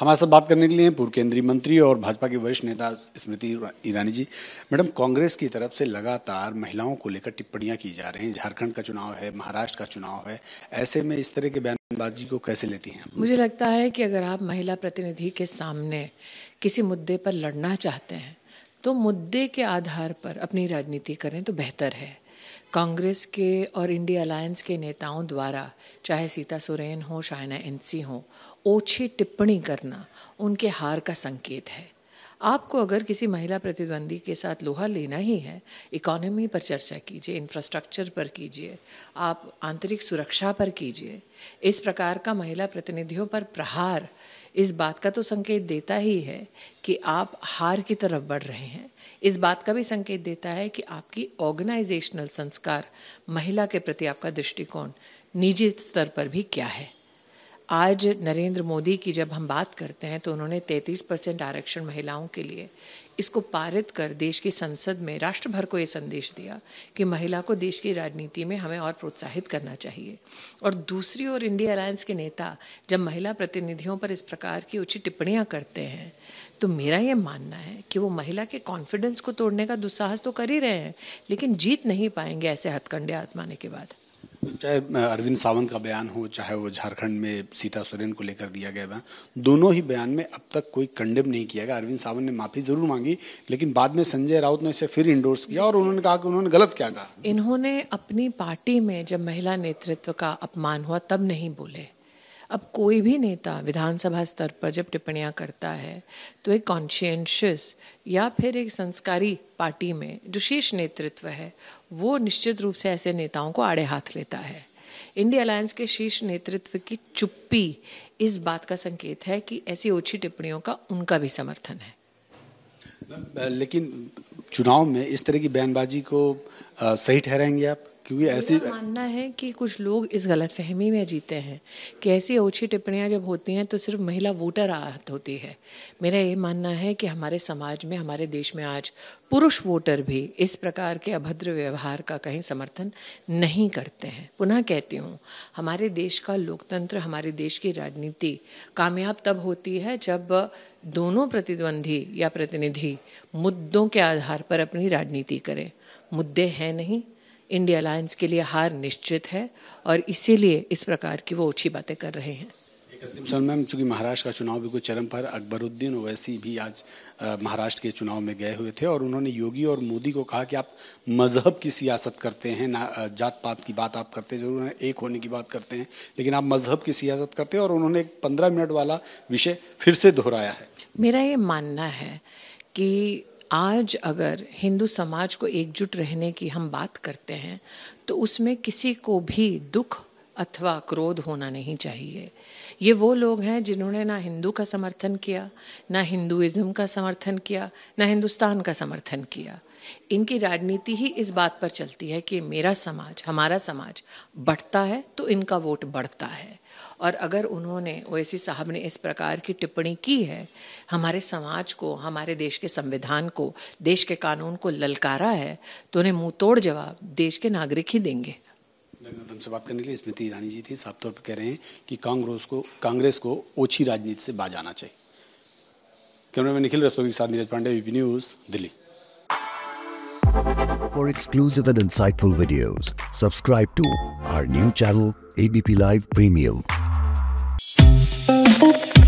हमारे साथ बात करने के लिए पूर्व केंद्रीय मंत्री और भाजपा के वरिष्ठ नेता स्मृति ईरानी जी मैडम कांग्रेस की तरफ से लगातार महिलाओं को लेकर टिप्पणियां की जा रही हैं झारखंड का चुनाव है महाराष्ट्र का चुनाव है ऐसे में इस तरह के बयानबाजी को कैसे लेती हैं मुझे लगता है कि अगर आप महिला प्रतिनिधि के सामने किसी मुद्दे पर लड़ना चाहते हैं तो मुद्दे के आधार पर अपनी राजनीति करें तो बेहतर है कांग्रेस के और इंडिया अलायंस के नेताओं द्वारा चाहे सीता सुरेन हो शाइना एनसी हो ओछी टिप्पणी करना उनके हार का संकेत है आपको अगर किसी महिला प्रतिद्वंदी के साथ लोहा लेना ही है इकोनॉमी पर चर्चा कीजिए इंफ्रास्ट्रक्चर पर कीजिए आप आंतरिक सुरक्षा पर कीजिए इस प्रकार का महिला प्रतिनिधियों पर प्रहार इस बात का तो संकेत देता ही है कि आप हार की तरफ बढ़ रहे हैं इस बात का भी संकेत देता है कि आपकी ऑर्गेनाइजेशनल संस्कार महिला के प्रति आपका दृष्टिकोण निजी स्तर पर भी क्या है आज नरेंद्र मोदी की जब हम बात करते हैं तो उन्होंने 33 परसेंट आरक्षण महिलाओं के लिए इसको पारित कर देश की संसद में राष्ट्र भर को ये संदेश दिया कि महिला को देश की राजनीति में हमें और प्रोत्साहित करना चाहिए और दूसरी ओर इंडिया अलायंस के नेता जब महिला प्रतिनिधियों पर इस प्रकार की उचित टिप्पणियाँ करते हैं तो मेरा ये मानना है कि वो महिला के कॉन्फिडेंस को तोड़ने का दुस्साहस तो कर ही रहे हैं लेकिन जीत नहीं पाएंगे ऐसे हथकंडे आजमाने के बाद चाहे अरविंद सावंत का बयान हो चाहे वो झारखंड में सीता सोरेन को लेकर दिया गया बयान दोनों ही बयान में अब तक कोई कंडेम नहीं किया गया अरविंद सावंत ने माफ़ी ज़रूर मांगी लेकिन बाद में संजय राउत ने इसे फिर इंडोर्स किया और उन्होंने कहा कि उन्होंने गलत क्या कहा इन्होंने अपनी पार्टी में जब महिला नेतृत्व का अपमान हुआ तब नहीं बोले अब कोई भी नेता विधानसभा स्तर पर जब टिप्पणियाँ करता है तो एक कॉन्शियनशियस या फिर एक संस्कारी पार्टी में जो शीर्ष नेतृत्व है वो निश्चित रूप से ऐसे नेताओं को आड़े हाथ लेता है इंडिया अलायंस के शीर्ष नेतृत्व की चुप्पी इस बात का संकेत है कि ऐसी ओछी टिप्पणियों का उनका भी समर्थन है लेकिन चुनाव में इस तरह की बयानबाजी को सही ठहराएंगे आप क्योंकि ऐसी मानना है कि कुछ लोग इस गलत फहमी में जीते हैं कि ऐसी ओछी टिप्पणियाँ जब होती हैं तो सिर्फ महिला वोटर आहत होती है मेरा ये मानना है कि हमारे समाज में हमारे देश में आज पुरुष वोटर भी इस प्रकार के अभद्र व्यवहार का कहीं समर्थन नहीं करते हैं पुनः कहती हूँ हमारे देश का लोकतंत्र हमारे देश की राजनीति कामयाब तब होती है जब दोनों प्रतिद्वंदी या प्रतिनिधि मुद्दों के आधार पर अपनी राजनीति करें मुद्दे हैं नहीं इंडिया अलायंस के लिए हार निश्चित है और इसीलिए इस प्रकार की वो ऊँची बातें कर रहे हैं सर मैम चूंकि महाराष्ट्र का चुनाव कुछ चरम पर अकबरुद्दीन ओवैसी भी आज महाराष्ट्र के चुनाव में गए हुए थे और उन्होंने योगी और मोदी को कहा कि आप मजहब की सियासत करते हैं ना जात पात की बात आप करते हैं जरूर एक होने की बात करते हैं लेकिन आप मजहब की सियासत करते हैं और उन्होंने एक पंद्रह मिनट वाला विषय फिर से दोहराया है मेरा ये मानना है कि आज अगर हिंदू समाज को एकजुट रहने की हम बात करते हैं तो उसमें किसी को भी दुख अथवा क्रोध होना नहीं चाहिए ये वो लोग हैं जिन्होंने ना हिंदू का समर्थन किया ना हिंदुज़म का समर्थन किया ना हिंदुस्तान का समर्थन किया इनकी राजनीति ही इस बात पर चलती है कि मेरा समाज हमारा समाज बढ़ता है तो इनका वोट बढ़ता है और अगर उन्होंने ओएसी साहब ने इस प्रकार की टिप्पणी की है हमारे समाज को हमारे देश के संविधान को देश के कानून को ललकारा है तो उन्हें मुंह तोड़ जवाब देश के नागरिक ही देंगे धन्यवाद से बात करने के लिए स्मृति ईरानी जी थी साफ तौर पर कह रहे हैं कि कांग्रेस को कांग्रेस को ओछी राजनीति से बाज आना चाहिए कैमरा में निखिल रस्तोगी के साथ Neeraj Pandey VP news Delhi For exclusive and insightful videos, subscribe to our new channel ABP Live Premium.